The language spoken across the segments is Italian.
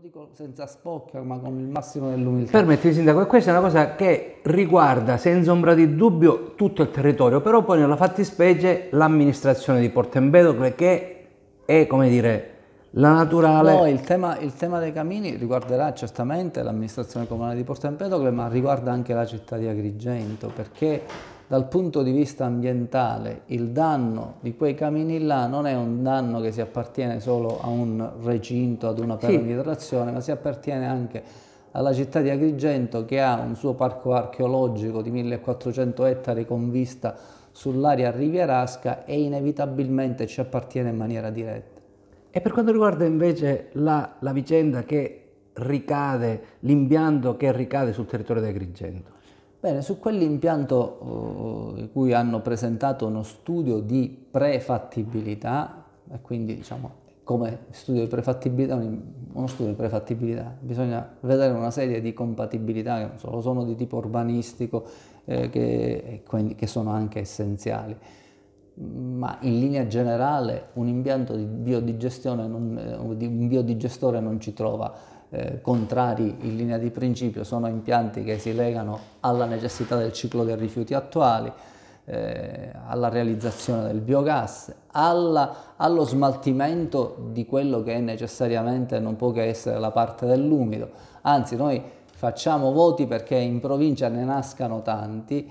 lo dico senza spocchio ma con il massimo dell'umiltà. Permetti Sindaco, questa è una cosa che riguarda senza ombra di dubbio tutto il territorio, però poi nella fattispecie l'amministrazione di Porto Empedocle che è, come dire, la naturale... No, il tema, il tema dei camini riguarderà certamente l'amministrazione comunale di Porto Empedocle ma riguarda anche la città di Agrigento perché dal punto di vista ambientale il danno di quei camini là non è un danno che si appartiene solo a un recinto, ad una perla sì. di trazione, ma si appartiene anche alla città di Agrigento che ha un suo parco archeologico di 1400 ettari con vista sull'area rivierasca e inevitabilmente ci appartiene in maniera diretta. E per quanto riguarda invece la, la vicenda che ricade, l'impianto che ricade sul territorio di Agrigento? Bene, su quell'impianto eh, cui hanno presentato uno studio di prefattibilità, e quindi diciamo come studio di prefattibilità, uno studio di prefattibilità, bisogna vedere una serie di compatibilità che non solo sono di tipo urbanistico, eh, che, quindi, che sono anche essenziali ma in linea generale un impianto di biodigestione non, eh, un biodigestore non ci trova eh, contrari in linea di principio, sono impianti che si legano alla necessità del ciclo dei rifiuti attuali, eh, alla realizzazione del biogas, alla, allo smaltimento di quello che necessariamente non può che essere la parte dell'umido. Anzi, noi facciamo voti perché in provincia ne nascano tanti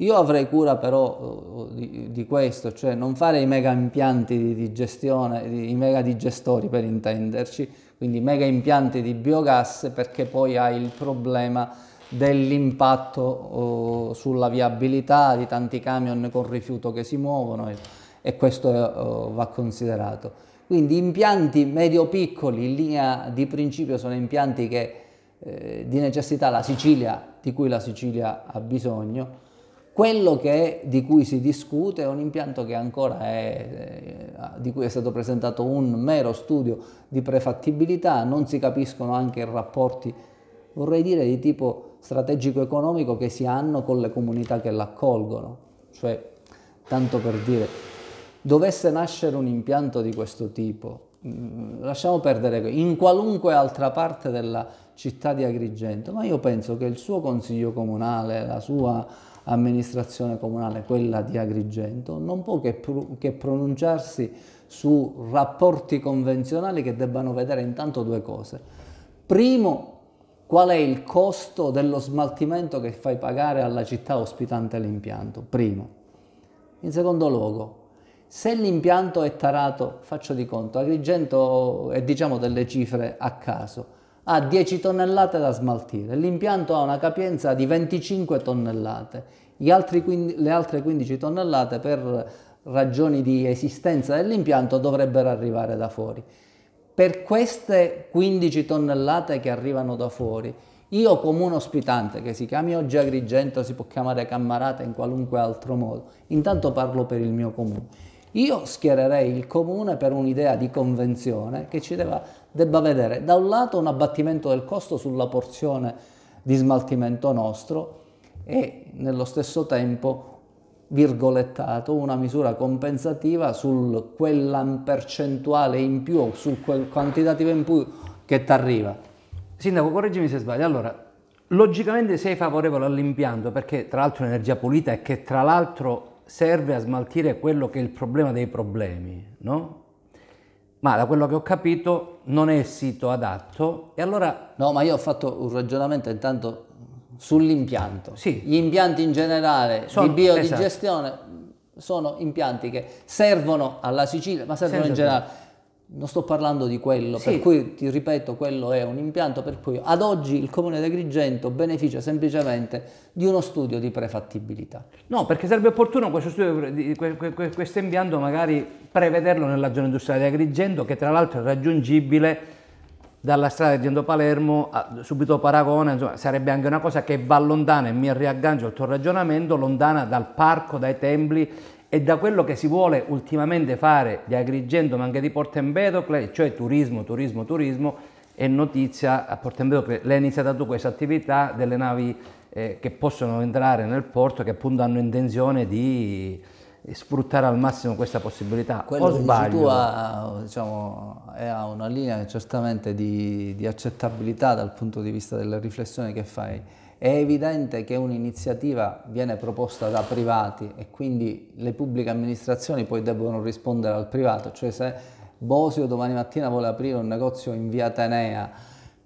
io avrei cura però eh, di, di, questo, cioè non fare i mega impianti di digestione, i mega digestori per intenderci, quindi mega impianti di biogas perché poi hai il problema dell'impatto oh, sulla viabilità di tanti camion con rifiuto che si muovono e, e questo oh, va considerato. Quindi impianti medio-piccoli in linea di principio sono impianti che eh, di necessità la Sicilia, di cui la Sicilia ha bisogno, quello che, di cui si discute è un impianto che ancora è, eh, di cui è stato presentato un mero studio di prefattibilità, non si capiscono anche i rapporti, vorrei dire, di tipo strategico-economico che si hanno con le comunità che l'accolgono. Cioè, tanto per dire, dovesse nascere un impianto di questo tipo, Mm, lasciamo perdere in qualunque altra parte della città di Agrigento, ma io penso che il suo consiglio comunale, la sua amministrazione comunale, quella di Agrigento, non può che, pr che pronunciarsi su rapporti convenzionali che debbano vedere intanto due cose. Primo, qual è il costo dello smaltimento che fai pagare alla città ospitante l'impianto? Primo. In secondo luogo, se l'impianto è tarato, faccio di conto, Agrigento è diciamo delle cifre a caso, ha 10 tonnellate da smaltire, l'impianto ha una capienza di 25 tonnellate, altri, le altre 15 tonnellate per ragioni di esistenza dell'impianto dovrebbero arrivare da fuori. Per queste 15 tonnellate che arrivano da fuori, io comune ospitante, che si chiami oggi Agrigento, si può chiamare Cammarata in qualunque altro modo, intanto parlo per il mio comune, io schiererei il comune per un'idea di convenzione che ci debba, debba vedere da un lato un abbattimento del costo sulla porzione di smaltimento nostro e nello stesso tempo virgolettato una misura compensativa su quella percentuale in più, su quel quantitativo in più che ti arriva. Sindaco, correggimi se sbaglio. Allora, logicamente sei favorevole all'impianto perché tra l'altro è un'energia pulita e che tra l'altro serve a smaltire quello che è il problema dei problemi, no? Ma da quello che ho capito non è il sito adatto e allora... No, ma io ho fatto un ragionamento intanto sull'impianto. Sì. Gli impianti in generale sono, di biodigestione esatto. sono impianti che servono alla Sicilia, ma servono Senza in generale non sto parlando di quello, sì. per cui ti ripeto, quello è un impianto per cui ad oggi il comune di Agrigento beneficia semplicemente di uno studio di prefattibilità. No, perché sarebbe opportuno questo, studio, questo impianto magari prevederlo nella zona industriale di Agrigento, che tra l'altro è raggiungibile dalla strada di Agrigento-Palermo, subito paragone, insomma, sarebbe anche una cosa che va lontana, e mi riaggancio al tuo ragionamento, lontana dal parco, dai templi e da quello che si vuole ultimamente fare di Agrigento ma anche di Porto Empedocle, cioè turismo, turismo, turismo, è notizia a Porto Empedocle, l'hai iniziata tu questa attività delle navi eh, che possono entrare nel porto che appunto hanno intenzione di sfruttare al massimo questa possibilità. Quello o sbaglio? Tu ha, diciamo, ha una linea certamente di, di, accettabilità dal punto di vista delle riflessioni che fai. È evidente che un'iniziativa viene proposta da privati e quindi le pubbliche amministrazioni poi devono rispondere al privato, cioè se Bosio domani mattina vuole aprire un negozio in via Atenea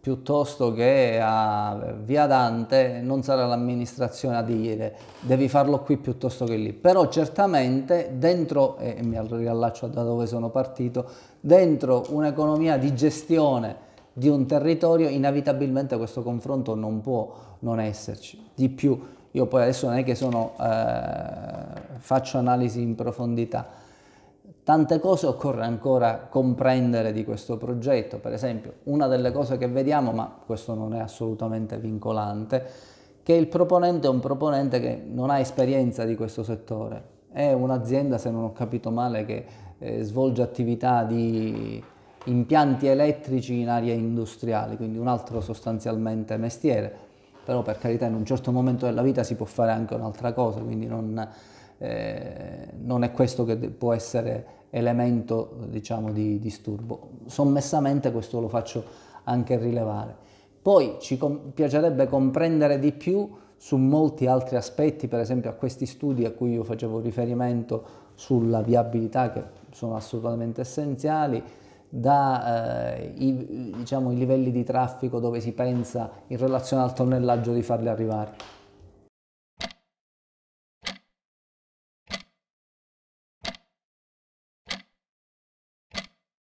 piuttosto che a via Dante non sarà l'amministrazione a dire devi farlo qui piuttosto che lì, però certamente dentro, e mi riallaccio da dove sono partito, dentro un'economia di gestione di un territorio inevitabilmente questo confronto non può non esserci. Di più, io poi adesso non è che sono, eh, faccio analisi in profondità, Tante cose occorre ancora comprendere di questo progetto, per esempio una delle cose che vediamo, ma questo non è assolutamente vincolante, che il proponente è un proponente che non ha esperienza di questo settore, è un'azienda, se non ho capito male, che eh, svolge attività di impianti elettrici in aree industriali, quindi un altro sostanzialmente mestiere, però per carità in un certo momento della vita si può fare anche un'altra cosa, quindi non eh, non è questo che può essere elemento diciamo, di disturbo. Sommessamente questo lo faccio anche rilevare. Poi ci com- piacerebbe comprendere di più su molti altri aspetti, per esempio a questi studi a cui io facevo riferimento sulla viabilità che sono assolutamente essenziali, da eh, i, diciamo, i livelli di traffico dove si pensa in relazione al tonnellaggio di farli arrivare.